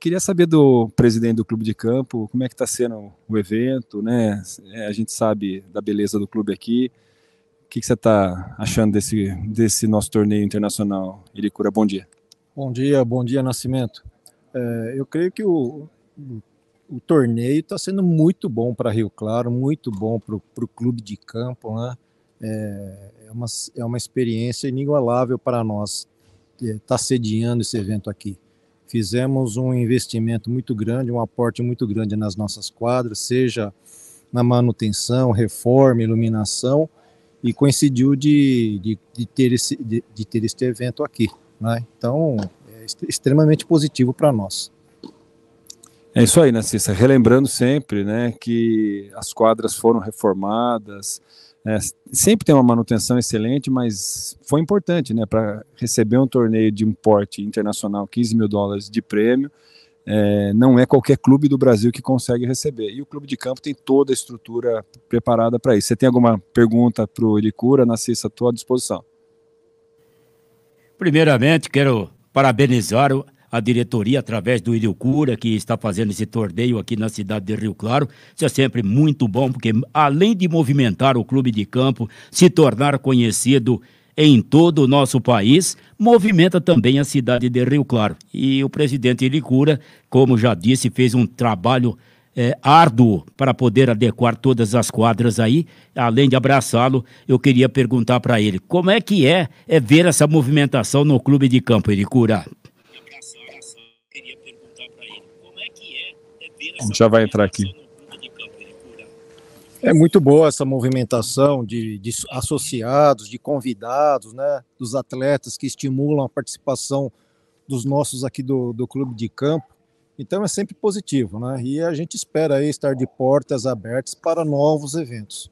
queria saber do presidente do clube de campo, como é que está sendo o evento, né? É, a gente sabe da beleza do clube aqui. O que, que você está achando desse, desse nosso torneio internacional? Iricura? bom dia. Bom dia, bom dia, Nascimento. É, eu creio que o, o torneio está sendo muito bom para Rio Claro, muito bom para o clube de campo, né? É, é, uma, é uma experiência inigualável para nós estar é, tá sediando esse evento aqui fizemos um investimento muito grande, um aporte muito grande nas nossas quadras, seja na manutenção, reforma, iluminação, e coincidiu de, de, de ter, esse, de, de, ter este evento aqui. Né? Então, é extremamente positivo para nós. É isso aí, Narcissa. Relembrando sempre né, que as quadras foram reformadas, é, sempre tem uma manutenção excelente, mas foi importante né, para receber um torneio de um porte internacional, 15 mil dólares de prêmio. É, não é qualquer clube do Brasil que consegue receber. E o clube de campo tem toda a estrutura preparada para isso. Você tem alguma pergunta para o Elicura? Narcissa, à à disposição. Primeiramente, quero parabenizar o a diretoria, através do Ilho Cura, que está fazendo esse torneio aqui na cidade de Rio Claro. Isso é sempre muito bom, porque além de movimentar o clube de campo, se tornar conhecido em todo o nosso país, movimenta também a cidade de Rio Claro. E o presidente Ilicura, como já disse, fez um trabalho é, árduo para poder adequar todas as quadras aí. Além de abraçá-lo, eu queria perguntar para ele como é que é, é ver essa movimentação no clube de campo, Ilicura. já vai entrar aqui. É muito boa essa movimentação de, de, associados, de convidados, né, dos atletas que estimulam a participação dos nossos aqui do, do clube de campo. Então é sempre positivo, né? E a gente espera aí estar de portas abertas para novos eventos.